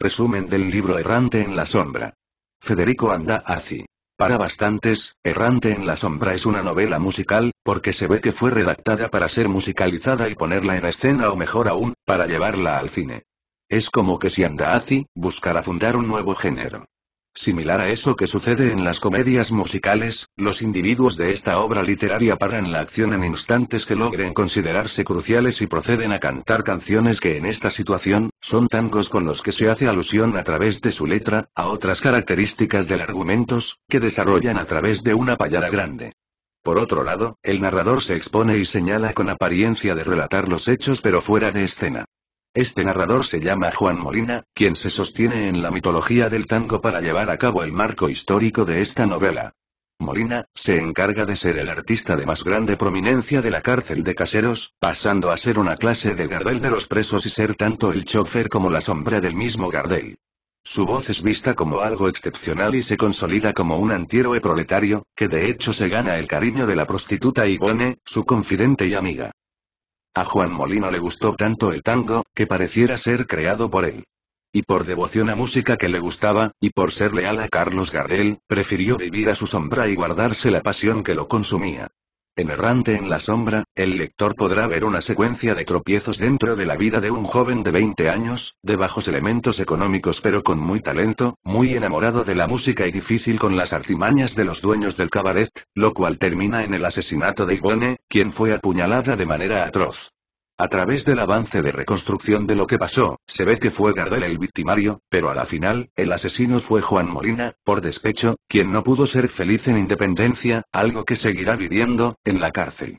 Resumen del libro Errante en la sombra. Federico así, Para bastantes, Errante en la sombra es una novela musical, porque se ve que fue redactada para ser musicalizada y ponerla en escena o mejor aún, para llevarla al cine. Es como que si anda así, buscara fundar un nuevo género. Similar a eso que sucede en las comedias musicales, los individuos de esta obra literaria paran la acción en instantes que logren considerarse cruciales y proceden a cantar canciones que en esta situación, son tangos con los que se hace alusión a través de su letra, a otras características del argumentos, que desarrollan a través de una payada grande. Por otro lado, el narrador se expone y señala con apariencia de relatar los hechos pero fuera de escena. Este narrador se llama Juan Molina, quien se sostiene en la mitología del tango para llevar a cabo el marco histórico de esta novela. Molina, se encarga de ser el artista de más grande prominencia de la cárcel de caseros, pasando a ser una clase de Gardel de los presos y ser tanto el chofer como la sombra del mismo Gardel. Su voz es vista como algo excepcional y se consolida como un antihéroe proletario, que de hecho se gana el cariño de la prostituta Ivone, su confidente y amiga. A Juan Molino le gustó tanto el tango, que pareciera ser creado por él. Y por devoción a música que le gustaba, y por ser leal a Carlos Gardel, prefirió vivir a su sombra y guardarse la pasión que lo consumía. En Errante en la Sombra, el lector podrá ver una secuencia de tropiezos dentro de la vida de un joven de 20 años, de bajos elementos económicos pero con muy talento, muy enamorado de la música y difícil con las artimañas de los dueños del cabaret, lo cual termina en el asesinato de Ivone, quien fue apuñalada de manera atroz. A través del avance de reconstrucción de lo que pasó, se ve que fue Gardel el victimario, pero a la final, el asesino fue Juan Molina, por despecho, quien no pudo ser feliz en Independencia, algo que seguirá viviendo, en la cárcel.